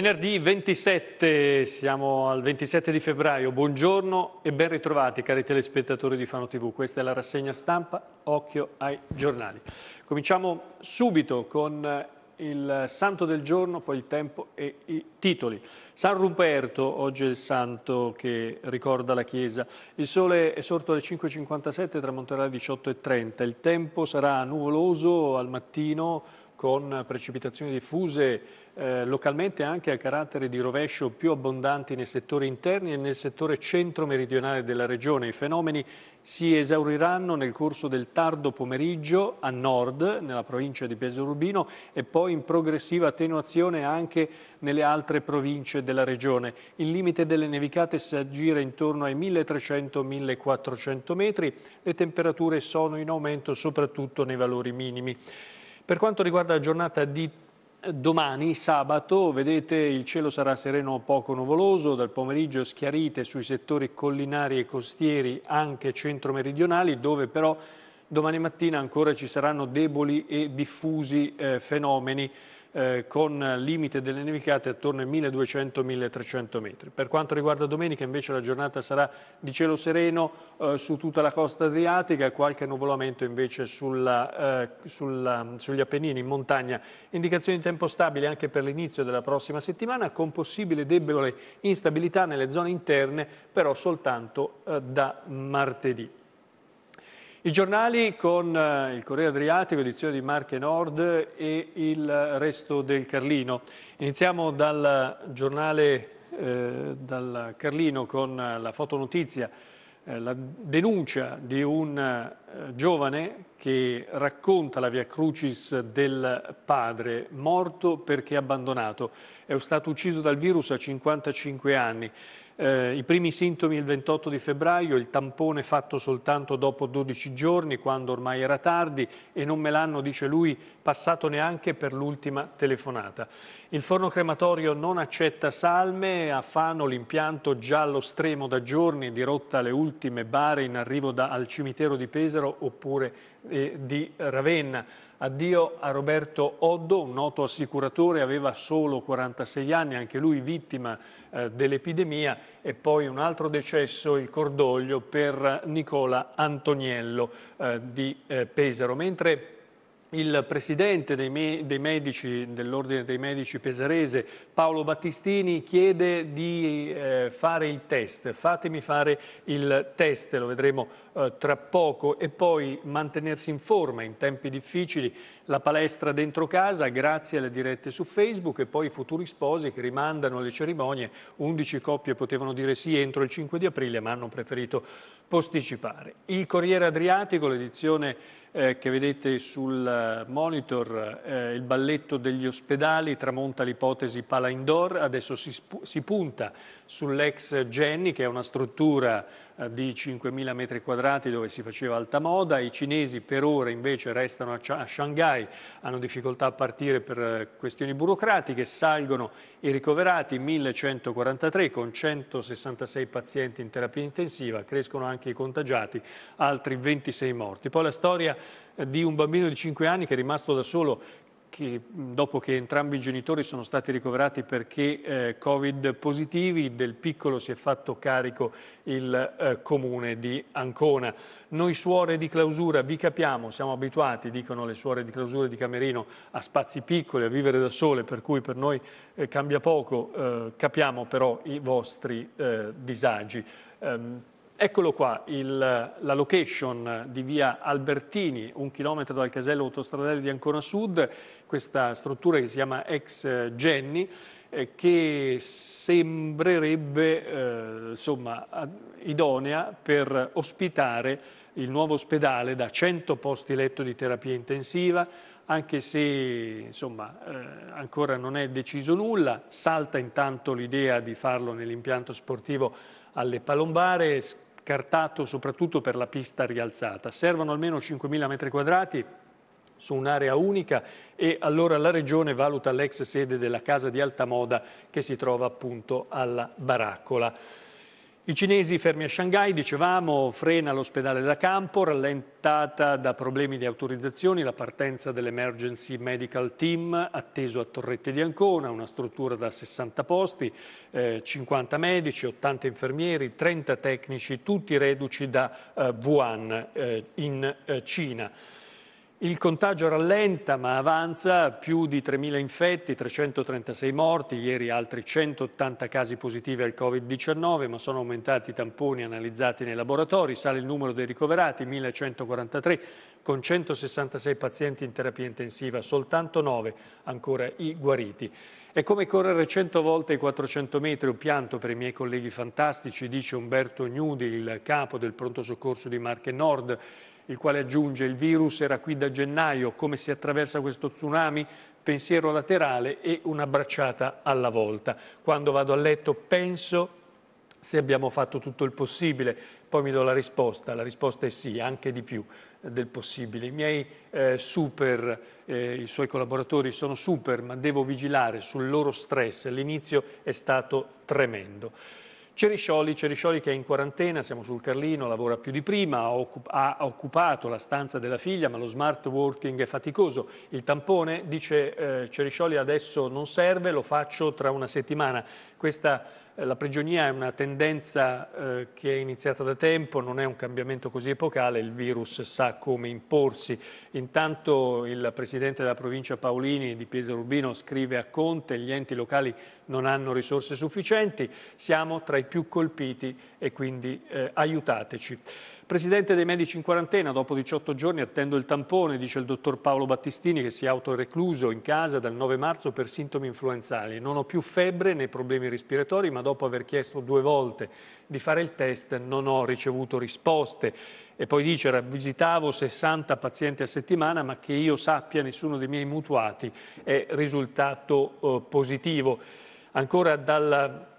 Venerdì 27, siamo al 27 di febbraio, buongiorno e ben ritrovati cari telespettatori di Fano TV, questa è la rassegna stampa, occhio ai giornali. Cominciamo subito con eh, il santo del giorno, poi il tempo e i titoli. San Ruperto, oggi è il santo che ricorda la Chiesa. Il sole è sorto alle 5.57 tramonterà alle 18.30. Il tempo sarà nuvoloso al mattino, con precipitazioni diffuse eh, localmente anche a carattere di rovescio più abbondanti nei settori interni e nel settore centro-meridionale della regione. I fenomeni si esauriranno nel corso del tardo pomeriggio a nord, nella provincia di Pesaro e poi in progressiva attenuazione anche nelle altre province della regione. Il limite delle nevicate si aggira intorno ai 1300-1400 metri, le temperature sono in aumento soprattutto nei valori minimi. Per quanto riguarda la giornata di eh, Domani, sabato, vedete il cielo sarà sereno o poco nuvoloso, dal pomeriggio schiarite sui settori collinari e costieri, anche centro-meridionali, dove però domani mattina ancora ci saranno deboli e diffusi eh, fenomeni eh, con limite delle nevicate attorno ai 1200-1300 metri. Per quanto riguarda domenica invece la giornata sarà di cielo sereno eh, su tutta la costa adriatica, qualche nuvolamento invece sulla, eh, sulla, sugli Appennini, in montagna. Indicazioni di tempo stabile anche per l'inizio della prossima settimana con possibile debole instabilità nelle zone interne però soltanto eh, da martedì. I giornali con eh, il Corriere Adriatico, edizione di Marche Nord e il resto del Carlino. Iniziamo dal giornale eh, dal Carlino con la fotonotizia, eh, la denuncia di un eh, giovane che racconta la via crucis del padre morto perché abbandonato. È stato ucciso dal virus a 55 anni. Eh, I primi sintomi il 28 di febbraio, il tampone fatto soltanto dopo 12 giorni, quando ormai era tardi e non me l'hanno, dice lui, passato neanche per l'ultima telefonata. Il forno crematorio non accetta salme, a Fano l'impianto giallo stremo da giorni dirotta le ultime bare in arrivo da, al cimitero di Pesaro. Pesaro oppure eh, di Ravenna. Addio a Roberto Oddo, un noto assicuratore, aveva solo 46 anni, anche lui vittima eh, dell'epidemia e poi un altro decesso, il cordoglio per Nicola Antoniello eh, di eh, Pesaro. Mentre il presidente dei, medici, dell'Ordine dei Medici Pesarese, Paolo Battistini, chiede di eh, fare il test. Fatemi fare il test, lo vedremo eh, tra poco, e poi mantenersi in forma in tempi difficili la palestra dentro casa grazie alle dirette su Facebook e poi i futuri sposi che rimandano le cerimonie. 11 coppie potevano dire sì entro il 5 di aprile ma hanno preferito posticipare. Il Corriere Adriatico, l'edizione eh, che vedete sul eh, monitor, eh, il balletto degli ospedali, tramonta l'ipotesi pala indoor, adesso si, si punta sull'ex Jenny che è una struttura di 5.000 metri quadrati dove si faceva alta moda, i cinesi per ora invece restano a Shanghai, hanno difficoltà a partire per eh, questioni burocratiche, salgono i ricoverati 1.143 con 166 pazienti in terapia intensiva, crescono anche i contagiati, altri 26 morti. Poi la storia eh, di un bambino di 5 anni che è rimasto da solo che dopo che entrambi i genitori sono stati ricoverati perché eh, Covid positivi, del piccolo si è fatto carico il eh, comune di Ancona. Noi suore di clausura vi capiamo, siamo abituati, dicono le suore di clausura di Camerino, a spazi piccoli, a vivere da sole, per cui per noi eh, cambia poco, eh, capiamo però i vostri eh, disagi. Um, Eccolo qua, il, la location di via Albertini, un chilometro dal casello autostradale di Ancona Sud, questa struttura che si chiama ex Genni, eh, che sembrerebbe eh, insomma, idonea per ospitare il nuovo ospedale da 100 posti letto di terapia intensiva, anche se insomma, eh, ancora non è deciso nulla, salta intanto l'idea di farlo nell'impianto sportivo alle Palombare, cartato soprattutto per la pista rialzata. Servono almeno 5.000 metri quadrati su un'area unica e allora la Regione valuta l'ex sede della Casa di Alta Moda che si trova appunto alla Baraccola. I cinesi fermi a Shanghai, dicevamo, frena l'ospedale da campo, rallentata da problemi di autorizzazioni, la partenza dell'Emergency Medical Team, atteso a Torrette di Ancona, una struttura da 60 posti, eh, 50 medici, 80 infermieri, 30 tecnici, tutti reduci da eh, Wuhan eh, in eh, Cina. Il contagio rallenta ma avanza, più di 3.000 infetti, 336 morti, ieri altri 180 casi positivi al Covid-19, ma sono aumentati i tamponi analizzati nei laboratori, sale il numero dei ricoverati, 1.143, con 166 pazienti in terapia intensiva, soltanto 9 ancora i guariti. È come correre 100 volte i 400 metri, un pianto per i miei colleghi fantastici, dice Umberto Gnudi, il capo del pronto soccorso di Marche Nord il quale aggiunge il virus era qui da gennaio, come si attraversa questo tsunami, pensiero laterale e una bracciata alla volta. Quando vado a letto penso se abbiamo fatto tutto il possibile, poi mi do la risposta, la risposta è sì, anche di più eh, del possibile. I miei eh, super, eh, i suoi collaboratori sono super, ma devo vigilare sul loro stress, l'inizio è stato tremendo. Ceriscioli, Ceriscioli che è in quarantena, siamo sul Carlino, lavora più di prima, ha occupato la stanza della figlia, ma lo smart working è faticoso. Il tampone, dice eh, Ceriscioli, adesso non serve, lo faccio tra una settimana. Questa eh, la prigionia è una tendenza eh, che è iniziata da tempo, non è un cambiamento così epocale, il virus sa come imporsi. Intanto il presidente della provincia Paolini di Piesa Rubino scrive a Conte gli enti locali non hanno risorse sufficienti, siamo tra i più colpiti e quindi eh, aiutateci. Presidente dei medici in quarantena, dopo 18 giorni attendo il tampone, dice il dottor Paolo Battistini che si è autorecluso in casa dal 9 marzo per sintomi influenzali. Non ho più febbre né problemi respiratori, ma dopo aver chiesto due volte di fare il test non ho ricevuto risposte. E poi dice, visitavo 60 pazienti a settimana, ma che io sappia nessuno dei miei mutuati è risultato eh, positivo. Ancora dal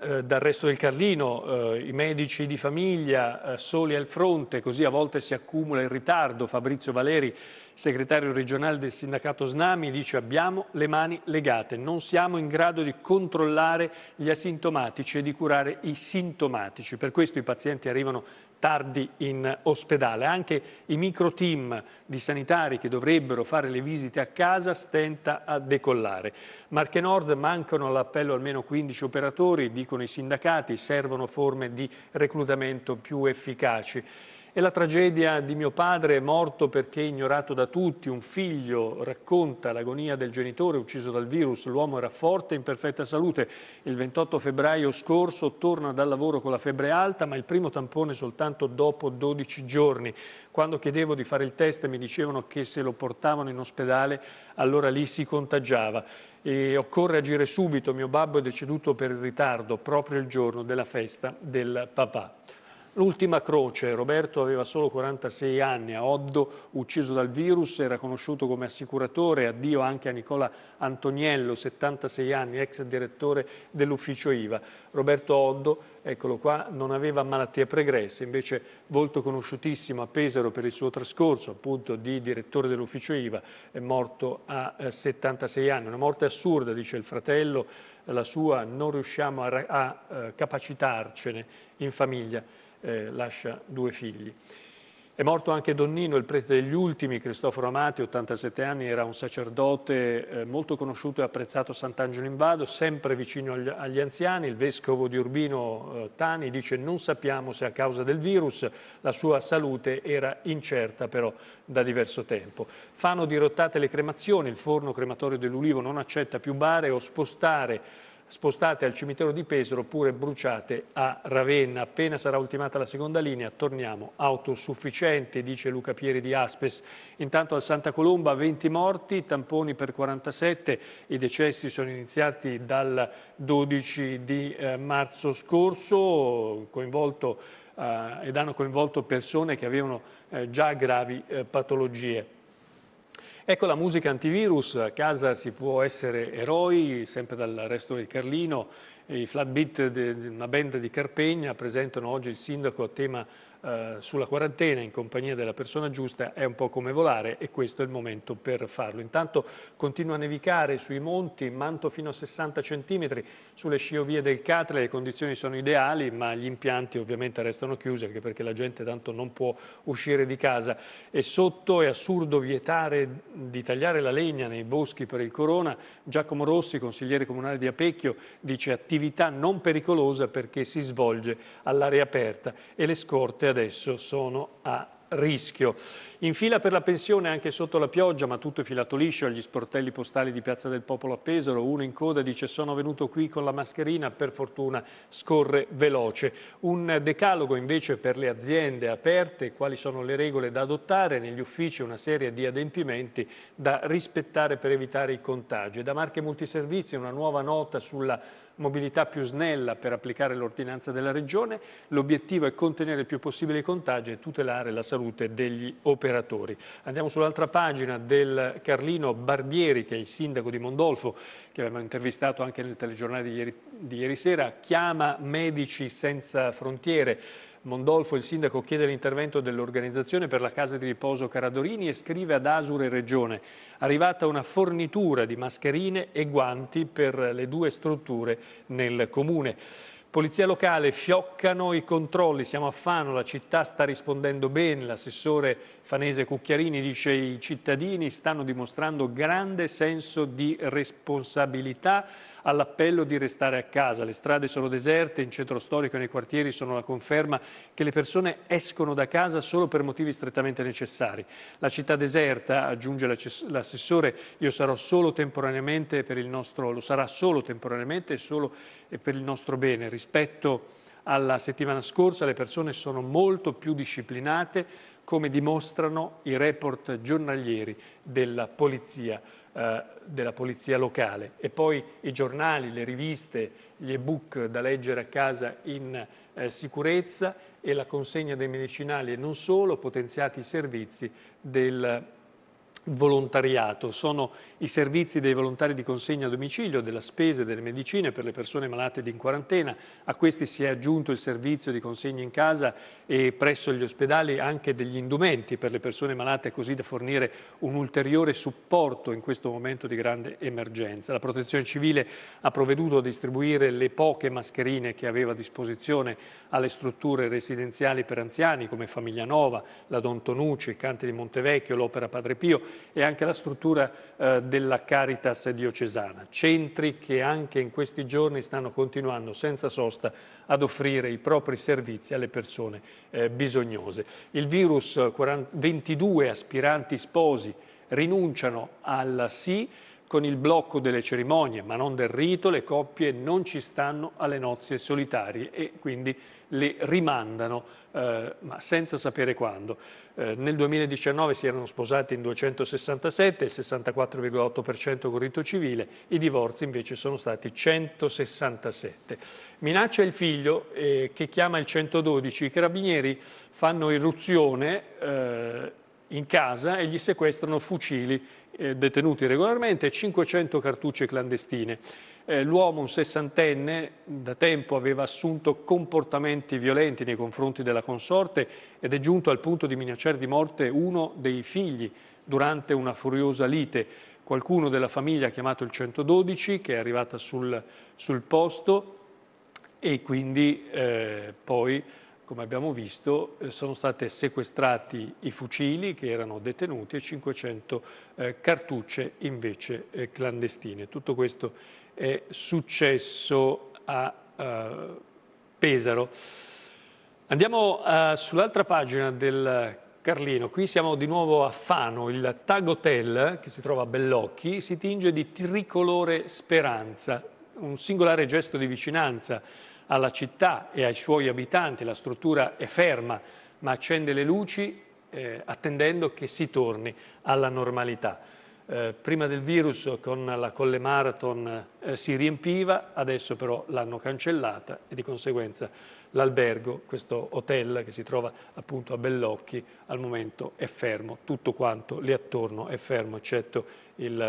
eh, dal resto del Carlino, eh, i medici di famiglia eh, soli al fronte, così a volte si accumula il ritardo, Fabrizio Valeri segretario regionale del sindacato Snami, dice abbiamo le mani legate, non siamo in grado di controllare gli asintomatici e di curare i sintomatici. Per questo i pazienti arrivano tardi in ospedale. Anche i micro team di sanitari che dovrebbero fare le visite a casa stenta a decollare. Marche Nord mancano all'appello almeno 15 operatori, dicono i sindacati, servono forme di reclutamento più efficaci. È la tragedia di mio padre morto perché ignorato da tutti, un figlio racconta l'agonia del genitore ucciso dal virus, l'uomo era forte e in perfetta salute. Il 28 febbraio scorso torna dal lavoro con la febbre alta, ma il primo tampone soltanto dopo 12 giorni. Quando chiedevo di fare il test mi dicevano che se lo portavano in ospedale allora lì si contagiava. E occorre agire subito, mio babbo è deceduto per il ritardo proprio il giorno della festa del papà. L'ultima croce, Roberto aveva solo 46 anni, a Oddo, ucciso dal virus, era conosciuto come assicuratore, addio anche a Nicola Antoniello, 76 anni, ex direttore dell'ufficio IVA. Roberto Oddo, eccolo qua, non aveva malattie pregresse, invece volto conosciutissimo a Pesaro per il suo trascorso, appunto di direttore dell'ufficio IVA, è morto a 76 eh, anni. Una morte assurda, dice il fratello, la sua, non riusciamo a, a, a eh, capacitarcene in famiglia eh, lascia due figli. È morto anche Donnino, il prete degli ultimi, Cristoforo Amati, 87 anni, era un sacerdote eh, molto conosciuto e apprezzato a Sant'Angelo in Vado, sempre vicino agli, agli, anziani. Il vescovo di Urbino eh, Tani dice non sappiamo se a causa del virus la sua salute era incerta però da diverso tempo. Fanno dirottate le cremazioni, il forno crematorio dell'Ulivo non accetta più bare o spostare spostate al cimitero di Pesaro oppure bruciate a Ravenna. Appena sarà ultimata la seconda linea torniamo autosufficiente, dice Luca Pieri di Aspes. Intanto al Santa Colomba 20 morti, tamponi per 47, i decessi sono iniziati dal 12 di eh, marzo scorso, coinvolto, eh, ed hanno coinvolto persone che avevano eh, già gravi eh, patologie. Ecco la musica antivirus, a casa si può essere eroi, sempre dal resto del Carlino, i Flatbeat, una band di Carpegna, presentano oggi il sindaco a tema eh, sulla quarantena in compagnia della persona giusta è un po' come volare e questo è il momento per farlo. Intanto continua a nevicare sui monti, manto fino a 60 cm, sulle sciovie del Catre le condizioni sono ideali ma gli impianti ovviamente restano chiusi anche perché la gente tanto non può uscire di casa e sotto è assurdo vietare di tagliare la legna nei boschi per il corona. Giacomo Rossi, consigliere comunale di Apecchio, dice attività non pericolosa perché si svolge all'aria aperta e le scorte adesso sono a rischio. In fila per la pensione anche sotto la pioggia, ma tutto è filato liscio agli sportelli postali di Piazza del Popolo a Pesaro. Uno in coda dice sono venuto qui con la mascherina, per fortuna scorre veloce. Un decalogo invece per le aziende aperte, quali sono le regole da adottare, negli uffici una serie di adempimenti da rispettare per evitare i contagi. Da Marche Multiservizi una nuova nota sulla mobilità più snella per applicare l'ordinanza della Regione. L'obiettivo è contenere il più possibile i contagi e tutelare la salute degli operatori operatori. Andiamo sull'altra pagina del Carlino Barbieri, che è il sindaco di Mondolfo, che abbiamo intervistato anche nel telegiornale di ieri, di ieri sera, chiama Medici Senza Frontiere. Mondolfo, il sindaco, chiede l'intervento dell'organizzazione per la casa di riposo Caradorini e scrive ad Asure e Regione. Arrivata una fornitura di mascherine e guanti per le due strutture nel comune. Polizia locale, fioccano i controlli, siamo a Fano, la città sta rispondendo bene, l'assessore fanese Cucchiarini dice i cittadini stanno dimostrando grande senso di responsabilità all'appello di restare a casa. Le strade sono deserte, in centro storico e nei quartieri sono la conferma che le persone escono da casa solo per motivi strettamente necessari. La città deserta, aggiunge l'assessore, io sarò solo temporaneamente per il nostro, lo sarà solo temporaneamente e solo per il nostro bene. Rispetto alla settimana scorsa le persone sono molto più disciplinate, come dimostrano i report giornalieri della Polizia eh, della polizia locale e poi i giornali, le riviste, gli ebook da leggere a casa in eh, sicurezza e la consegna dei medicinali e non solo, potenziati i servizi del volontariato, sono i servizi dei volontari di consegna a domicilio, della spesa e delle medicine per le persone malate ed in quarantena, a questi si è aggiunto il servizio di consegna in casa e presso gli ospedali anche degli indumenti per le persone malate così da fornire un ulteriore supporto in questo momento di grande emergenza. La protezione civile ha provveduto a distribuire le poche mascherine che aveva a disposizione alle strutture residenziali per anziani come Famiglia Nova, la Don Tonucci, il Cante di Montevecchio, l'Opera Padre Pio, e anche la struttura eh, della Caritas diocesana, centri che anche in questi giorni stanno continuando senza sosta ad offrire i propri servizi alle persone eh, bisognose. Il virus 22 aspiranti sposi rinunciano al sì con il blocco delle cerimonie, ma non del rito, le coppie non ci stanno alle nozze solitarie e quindi le rimandano, eh, ma senza sapere quando. Eh, nel 2019 si erano sposati in 267, il 64,8% con rito civile, i divorzi invece sono stati 167. Minaccia il figlio eh, che chiama il 112, i carabinieri fanno irruzione eh, in casa e gli sequestrano fucili eh, detenuti regolarmente e 500 cartucce clandestine. Eh, l'uomo, un sessantenne, da tempo aveva assunto comportamenti violenti nei confronti della consorte ed è giunto al punto di minacciare di morte uno dei figli durante una furiosa lite. Qualcuno della famiglia ha chiamato il 112 che è arrivata sul, sul posto e quindi eh, poi come abbiamo visto, eh, sono stati sequestrati i fucili che erano detenuti e 500 eh, cartucce invece eh, clandestine. Tutto questo è successo a eh, Pesaro. Andiamo eh, sull'altra pagina del Carlino, qui siamo di nuovo a Fano, il Tag Hotel che si trova a Bellocchi si tinge di tricolore speranza, un singolare gesto di vicinanza alla città e ai suoi abitanti, la struttura è ferma ma accende le luci eh, attendendo che si torni alla normalità. Eh, prima del virus con la Colle Marathon eh, si riempiva, adesso però l'hanno cancellata e di conseguenza l'albergo, questo hotel che si trova appunto a Bellocchi, al momento è fermo, tutto quanto lì attorno è fermo eccetto il,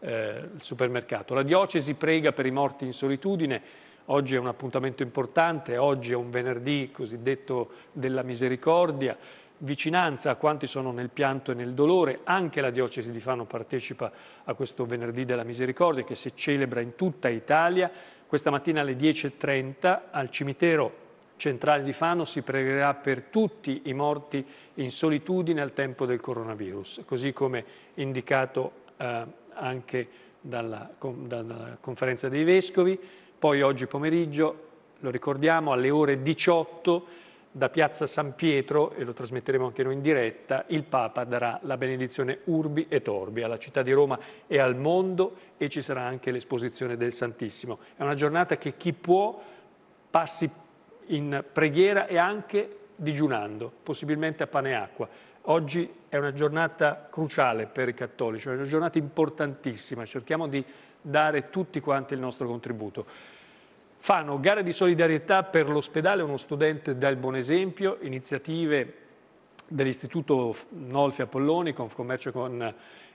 eh, il supermercato. La diocesi prega per i morti in solitudine, Oggi è un appuntamento importante, oggi è un venerdì cosiddetto della misericordia, vicinanza a quanti sono nel pianto e nel dolore, anche la diocesi di Fano partecipa a questo venerdì della misericordia che si celebra in tutta Italia. Questa mattina alle 10.30 al cimitero centrale di Fano si pregherà per tutti i morti in solitudine al tempo del coronavirus, così come indicato eh, anche dalla, con, dalla conferenza dei vescovi. Poi oggi pomeriggio, lo ricordiamo, alle ore 18 da Piazza San Pietro, e lo trasmetteremo anche noi in diretta, il Papa darà la benedizione Urbi e Torbi alla città di Roma e al mondo e ci sarà anche l'esposizione del Santissimo. È una giornata che chi può passi in preghiera e anche digiunando, possibilmente a pane e acqua. Oggi è una giornata cruciale per i cattolici, è una giornata importantissima, cerchiamo di dare tutti quanti il nostro contributo. Fanno gare di solidarietà per l'ospedale, uno studente dà il buon esempio, iniziative dell'Istituto Nolfi Apolloni, Confcommercio con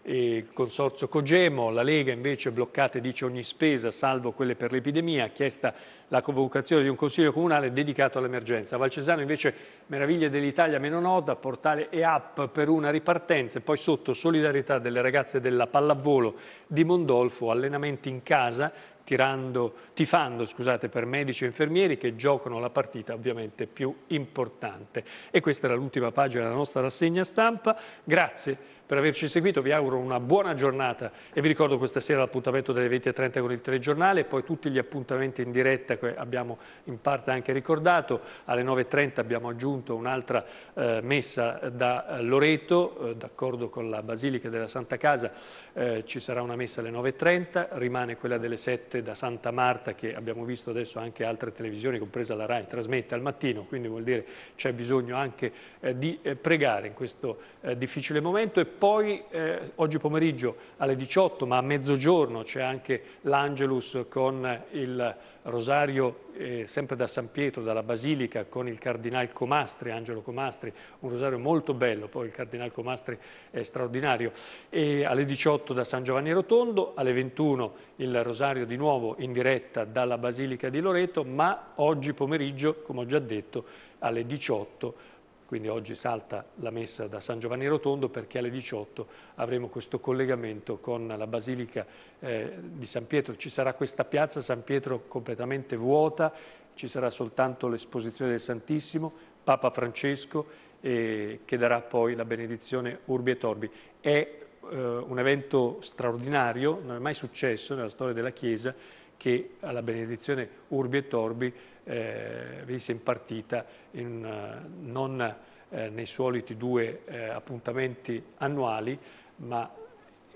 eh, il Consorzio Cogemo, la Lega invece bloccate dice ogni spesa salvo quelle per l'epidemia, ha chiesta la convocazione di un consiglio comunale dedicato all'emergenza. Valcesano invece meraviglie dell'Italia meno nota, portale e app per una ripartenza e poi sotto solidarietà delle ragazze della pallavolo di Mondolfo, allenamenti in casa, tirando, tifando scusate, per medici e infermieri che giocano la partita ovviamente più importante. E questa era l'ultima pagina della nostra rassegna stampa. Grazie per averci seguito, vi auguro una buona giornata e vi ricordo questa sera l'appuntamento delle 20.30 con il telegiornale e poi tutti gli appuntamenti in diretta che abbiamo in parte anche ricordato. Alle 9.30 abbiamo aggiunto un'altra eh, messa da Loreto, eh, d'accordo con la Basilica della Santa Casa, eh, ci sarà una messa alle 9.30, rimane quella delle 7 da Santa Marta che abbiamo visto adesso anche altre televisioni, compresa la RAI, trasmette al mattino, quindi vuol dire c'è bisogno anche eh, di eh, pregare in questo eh, difficile momento. E poi eh, oggi pomeriggio alle 18, ma a mezzogiorno c'è anche l'Angelus con il rosario eh, sempre da San Pietro, dalla Basilica, con il Cardinale Comastri, Angelo Comastri, un rosario molto bello, poi il Cardinale Comastri è straordinario, e alle 18 da San Giovanni Rotondo, alle 21 il rosario di nuovo in diretta dalla Basilica di Loreto, ma oggi pomeriggio, come ho già detto, alle 18 quindi oggi salta la messa da San Giovanni Rotondo perché alle 18 avremo questo collegamento con la Basilica eh, di San Pietro. Ci sarà questa piazza San Pietro completamente vuota, ci sarà soltanto l'esposizione del Santissimo, Papa Francesco eh, che darà poi la benedizione Urbi e Torbi. È eh, un evento straordinario, non è mai successo nella storia della Chiesa che alla benedizione Urbi e Torbi eh, venisse impartita in, eh, non eh, nei soliti due eh, appuntamenti annuali, ma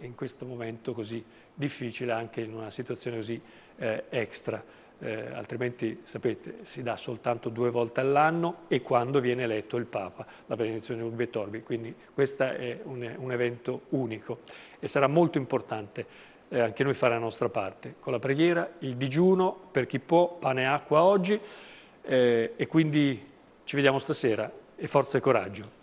in questo momento così difficile, anche in una situazione così eh, extra. Eh, altrimenti, sapete, si dà soltanto due volte all'anno e quando viene eletto il Papa, la benedizione Urbi e Torbi. Quindi questo è un, un evento unico e sarà molto importante eh, anche noi fare la nostra parte, con la preghiera, il digiuno per chi può, pane e acqua oggi eh, e quindi ci vediamo stasera e forza e coraggio.